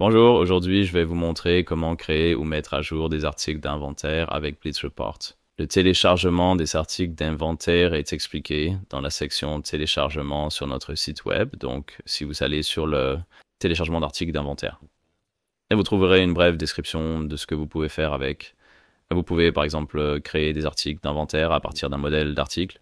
Bonjour, aujourd'hui je vais vous montrer comment créer ou mettre à jour des articles d'inventaire avec Blitz Report. Le téléchargement des articles d'inventaire est expliqué dans la section téléchargement sur notre site web, donc si vous allez sur le téléchargement d'articles d'inventaire. Et vous trouverez une brève description de ce que vous pouvez faire avec. Vous pouvez par exemple créer des articles d'inventaire à partir d'un modèle d'article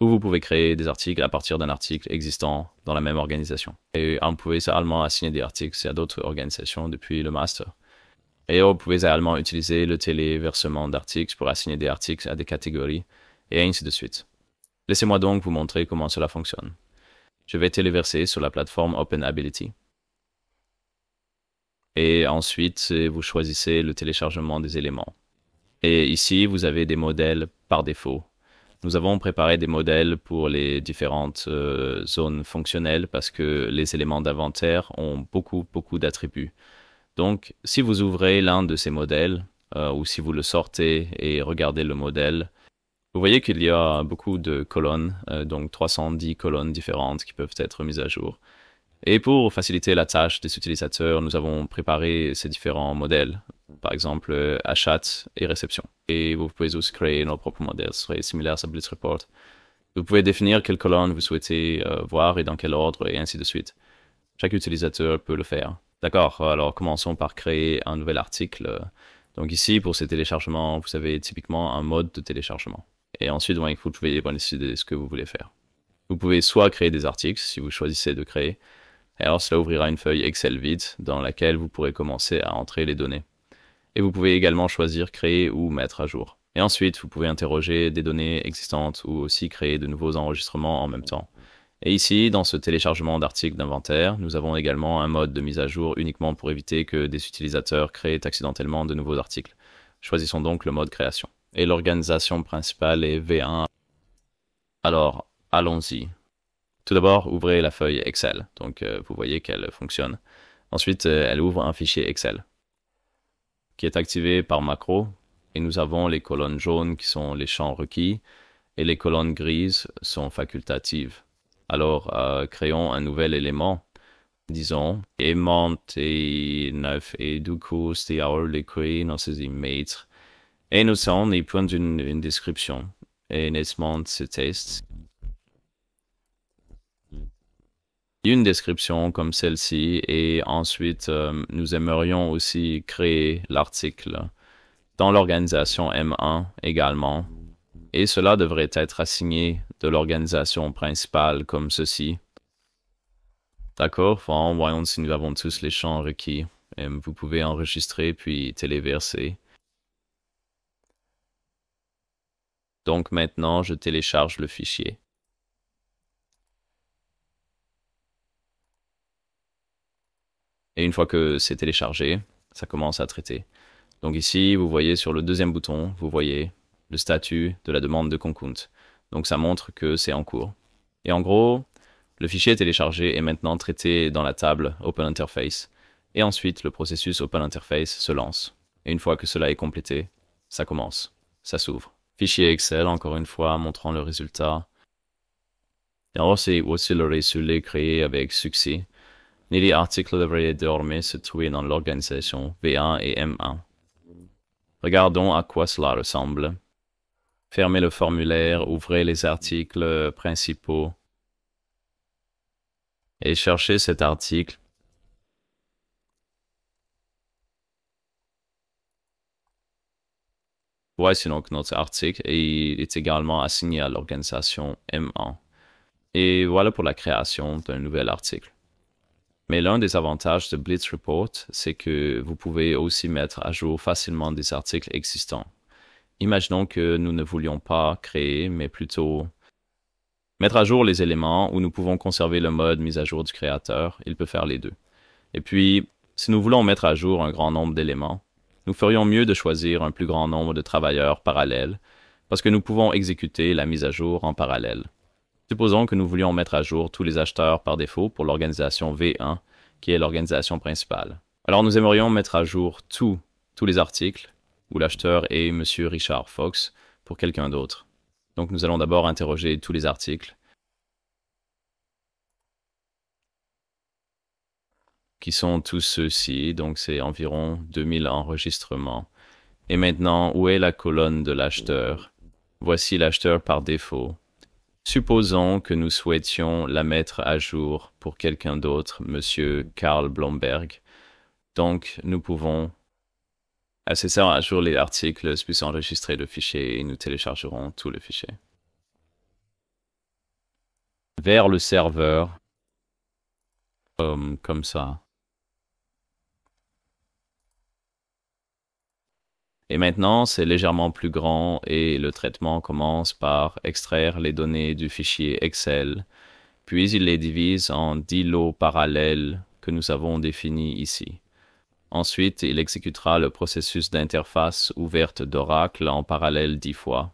où vous pouvez créer des articles à partir d'un article existant dans la même organisation. Et on pouvez également assigner des articles à d'autres organisations depuis le master. Et vous pouvez également utiliser le téléversement d'articles pour assigner des articles à des catégories, et ainsi de suite. Laissez-moi donc vous montrer comment cela fonctionne. Je vais téléverser sur la plateforme OpenAbility. Et ensuite, vous choisissez le téléchargement des éléments. Et ici, vous avez des modèles par défaut nous avons préparé des modèles pour les différentes euh, zones fonctionnelles parce que les éléments d'inventaire ont beaucoup, beaucoup d'attributs. Donc, si vous ouvrez l'un de ces modèles, euh, ou si vous le sortez et regardez le modèle, vous voyez qu'il y a beaucoup de colonnes, euh, donc 310 colonnes différentes qui peuvent être mises à jour. Et pour faciliter la tâche des utilisateurs, nous avons préparé ces différents modèles par exemple achat euh, et réception. Et vous pouvez aussi créer nos propres modèles, ce serait similaire à Blitz Report. Vous pouvez définir quelles colonnes vous souhaitez euh, voir et dans quel ordre et ainsi de suite. Chaque utilisateur peut le faire. D'accord, alors commençons par créer un nouvel article. Donc ici, pour ces téléchargements, vous avez typiquement un mode de téléchargement. Et ensuite, vous pouvez décider ce que vous voulez faire. Vous pouvez soit créer des articles, si vous choisissez de créer, et alors cela ouvrira une feuille Excel vide dans laquelle vous pourrez commencer à entrer les données et vous pouvez également choisir créer ou mettre à jour. Et ensuite, vous pouvez interroger des données existantes ou aussi créer de nouveaux enregistrements en même temps. Et ici, dans ce téléchargement d'articles d'inventaire, nous avons également un mode de mise à jour uniquement pour éviter que des utilisateurs créent accidentellement de nouveaux articles. Choisissons donc le mode création. Et l'organisation principale est V1. Alors, allons-y. Tout d'abord, ouvrez la feuille Excel. Donc, euh, vous voyez qu'elle fonctionne. Ensuite, euh, elle ouvre un fichier Excel qui est activé par macro. Et nous avons les colonnes jaunes qui sont les champs requis et les colonnes grises sont facultatives. Alors, euh, créons un nouvel élément. Disons, aimant et neuf et du coup, c'est alors dans ces Et nous sommes, les une, description. Et nettement, ce test. une description comme celle-ci et ensuite euh, nous aimerions aussi créer l'article dans l'organisation M1 également et cela devrait être assigné de l'organisation principale comme ceci. D'accord, voyons si nous avons tous les champs requis. Euh, vous pouvez enregistrer puis téléverser. Donc maintenant, je télécharge le fichier. Et une fois que c'est téléchargé, ça commence à traiter. Donc ici, vous voyez sur le deuxième bouton, vous voyez le statut de la demande de Concount. Donc ça montre que c'est en cours. Et en gros, le fichier téléchargé est maintenant traité dans la table Open Interface. Et ensuite, le processus Open Interface se lance. Et une fois que cela est complété, ça commence, ça s'ouvre. Fichier Excel, encore une fois, montrant le résultat. Et alors, c'est aussi le résultat créé avec succès. Les articles devraient désormais se trouver dans l'organisation V1 et M1. Regardons à quoi cela ressemble. Fermez le formulaire, ouvrez les articles principaux et cherchez cet article Voici donc notre article et il est également assigné à l'organisation M1. Et voilà pour la création d'un nouvel article. Mais l'un des avantages de Blitz Report, c'est que vous pouvez aussi mettre à jour facilement des articles existants. Imaginons que nous ne voulions pas créer, mais plutôt mettre à jour les éléments où nous pouvons conserver le mode mise à jour du créateur. Il peut faire les deux. Et puis, si nous voulons mettre à jour un grand nombre d'éléments, nous ferions mieux de choisir un plus grand nombre de travailleurs parallèles parce que nous pouvons exécuter la mise à jour en parallèle. Supposons que nous voulions mettre à jour tous les acheteurs par défaut pour l'organisation V1, qui est l'organisation principale. Alors nous aimerions mettre à jour tous, tous les articles où l'acheteur est M. Richard Fox pour quelqu'un d'autre. Donc nous allons d'abord interroger tous les articles qui sont tous ceux-ci, donc c'est environ 2000 enregistrements. Et maintenant, où est la colonne de l'acheteur Voici l'acheteur par défaut. Supposons que nous souhaitions la mettre à jour pour quelqu'un d'autre, Monsieur Karl Blomberg. Donc, nous pouvons assez ah, ça à jour les articles, puis enregistrer le fichier et nous téléchargerons tout le fichier. Vers le serveur, hum, comme ça. Et maintenant, c'est légèrement plus grand et le traitement commence par extraire les données du fichier Excel, puis il les divise en dix lots parallèles que nous avons définis ici. Ensuite, il exécutera le processus d'interface ouverte d'Oracle en parallèle dix fois.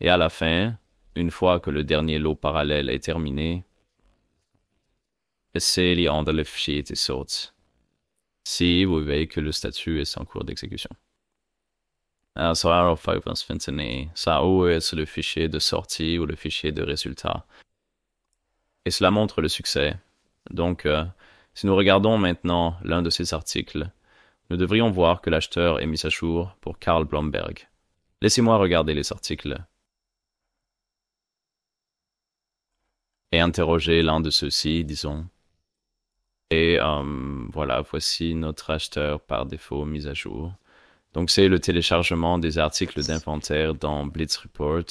Et à la fin, une fois que le dernier lot parallèle est terminé, essayez de le fichier si vous voyez que le statut est en cours d'exécution. Euh, sur Arrow le fichier de sortie ou le fichier de résultat. Et cela montre le succès. Donc, euh, si nous regardons maintenant l'un de ces articles, nous devrions voir que l'acheteur est mis à jour pour Karl Blomberg. Laissez-moi regarder les articles et interroger l'un de ceux-ci, disons. Et euh, voilà, voici notre acheteur par défaut mis à jour. Donc, c'est le téléchargement des articles d'inventaire dans Blitz Report.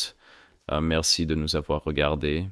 Euh, merci de nous avoir regardés.